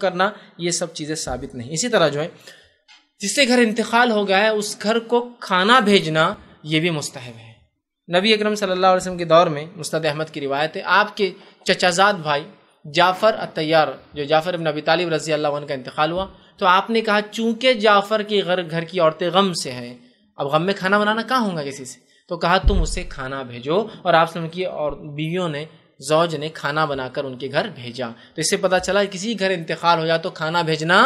کرنا یہ سب چیزیں ثابت نہیں اسی طرح جو ہے جس سے گھر انتقال ہو گیا ہے اس گھر کو کھانا بھیجنا یہ بھی مستحب ہے نبی اکرم صلی اللہ علیہ وسلم کے دور میں مستد احمد کی روایت ہے آپ کے چچازاد بھائی جعفر اتیار جو جعفر ابن نبی طالب رضی اللہ عنہ کا انتقال ہوا تو آپ نے کہا چونکہ جعفر کی گھر کی عورتیں غم سے ہیں اب غم میں کھانا بنانا کہاں ہوگا کسی سے تو کہا تم اسے کھانا بھیجو اور آپ ان کی اور بیویوں نے زوج نے کھانا بنا کر ان کے گھر بھیجا تو اس سے پتا چلا کسی گھر انتقال ہو جائے تو کھانا بھیجنا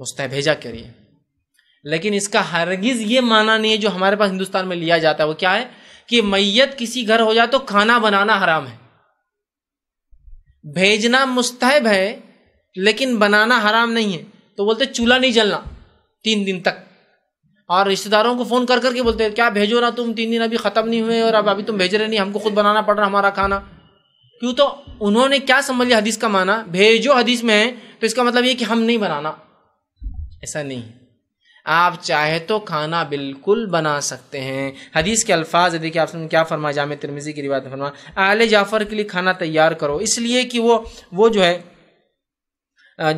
مستحب بھیجا کریے لیکن اس کا ہرگز یہ معنی نہیں ہے جو ہمارے پاس ہندوستان میں لیا جاتا ہے وہ کیا ہے کہ میت کسی گھر ہو جائے تو کھانا بنانا حرام ہے بھیجنا مستحب ہے لیکن بنانا حرام نہیں ہے تو بولتے چولہا نہیں جلنا تین دن تک اور رشتے داروں کو فون کر کر کے بولتے ہیں کیا بھیجو نا تم تین دن ابھی ختم نہیں ہوئے اور اب ابھی تم بھیج رہے نہیں ہم کو خود بنانا پڑ رہا ہمارا کھانا کیوں تو انہوں نے کیا سمجھ لیا حدیث کا معنی بھیجو حدیث میں ہے تو اس کا مطلب یہ کہ ہم نہیں بنانا ایسا نہیں آپ چاہے تو کھانا بالکل بنا سکتے ہیں حدیث کے الفاظ دیکھیں آپ سن کیا فرمایا جامع ترمیزی کی روایت فرمایا اہل جعفر کے لیے کھانا تیار کرو اس لیے کہ وہ وہ جو ہے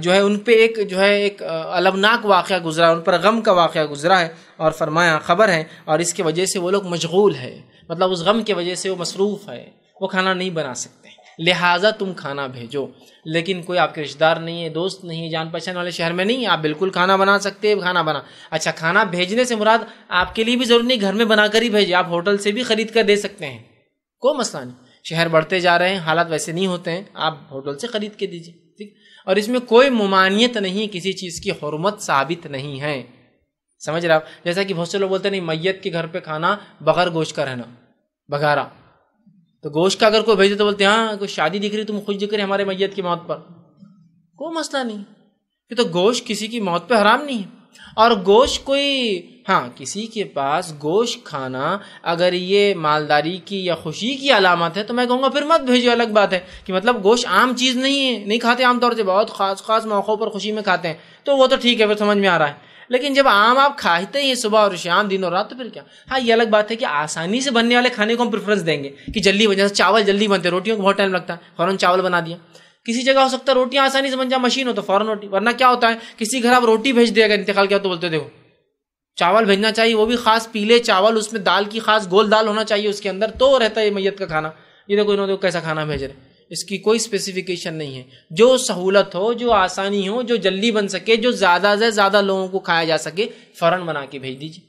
جو ہے ان پہ ایک جو ہے ایک المناک واقعہ گزرا ہے ان پر غم کا واقعہ گزرا ہے اور فرمایا خبر ہے اور اس کی وجہ سے وہ لوگ مشغول ہے مطلب اس غم کی وجہ سے وہ مصروف ہے وہ کھانا نہیں بنا سکتے لہٰذا تم کھانا بھیجو لیکن کوئی آپ کے رشتہ دار نہیں ہے دوست نہیں جان پہچان والے شہر میں نہیں آپ بالکل کھانا بنا سکتے کھانا بنا اچھا کھانا بھیجنے سے مراد آپ کے لیے بھی ضروری نہیں گھر میں بنا کر ہی بھیجے آپ ہوٹل سے بھی خرید کر دے سکتے ہیں کوئی مسئلہ نہیں شہر بڑھتے جا رہے ہیں حالات ویسے نہیں ہوتے ہیں آپ ہوٹل سے خرید کے دیجیے اور اس میں کوئی ممانعت نہیں کسی چیز کی حرمت ثابت نہیں ہے سمجھ رہا جیسا کہ بہت سے لوگ بولتے نہیں میت کے گھر پہ کھانا بغیر گوشت کا رہنا بگھارا تو گوشت کا اگر کوئی بھیجے تو بولتے ہیں ہاں کوئی شادی دکھ رہی تم خوش دکھ رہے ہمارے میت کی موت پر کوئی مسئلہ نہیں کہ تو گوشت کسی کی موت پہ حرام نہیں ہے اور گوشت کوئی ہاں کسی کے پاس گوشت کھانا اگر یہ مالداری کی یا خوشی کی علامت ہے تو میں کہوں گا پھر مت بھیجو الگ بات ہے کہ مطلب گوشت عام چیز نہیں ہے نہیں کھاتے عام طور سے بہت خاص خاص موقعوں پر خوشی میں کھاتے ہیں تو وہ تو ٹھیک ہے پھر سمجھ میں آ رہا ہے لیکن جب عام آپ کھاتے ہیں صبح اور شام دن اور رات تو پھر کیا ہاں یہ الگ بات ہے کہ آسانی سے بننے والے کھانے کو ہم پریفرنس دیں گے کہ جلدی جیسے چاول جلدی بنتے ہیں روٹیوں کو بہت ٹائم لگتا ہے فوراً چاول بنا دیا کسی جگہ ہو سکتا ہے روٹیاں آسانی سے بن جائے مشین ہو تو فوراً روٹی ورنہ کیا ہوتا ہے کسی گھر آپ روٹی بھیج دے گا انتقال کیا تو بولتے دیکھو چاول بھیجنا چاہیے وہ بھی خاص پیلے چاول اس میں دال کی خاص گول دال ہونا چاہیے اس کے اندر تو رہتا یہ میت کا کھانا یہ دیکھو انہوں دیکھو کیسا کھانا بھیج رہے اس کی کوئی اسپیسیفکیشن نہیں ہے جو سہولت ہو جو آسانی ہو جو جلدی بن سکے جو زیادہ سے زیادہ لوگوں کو کھایا جا سکے فوراً بنا کے بھیج دیجیے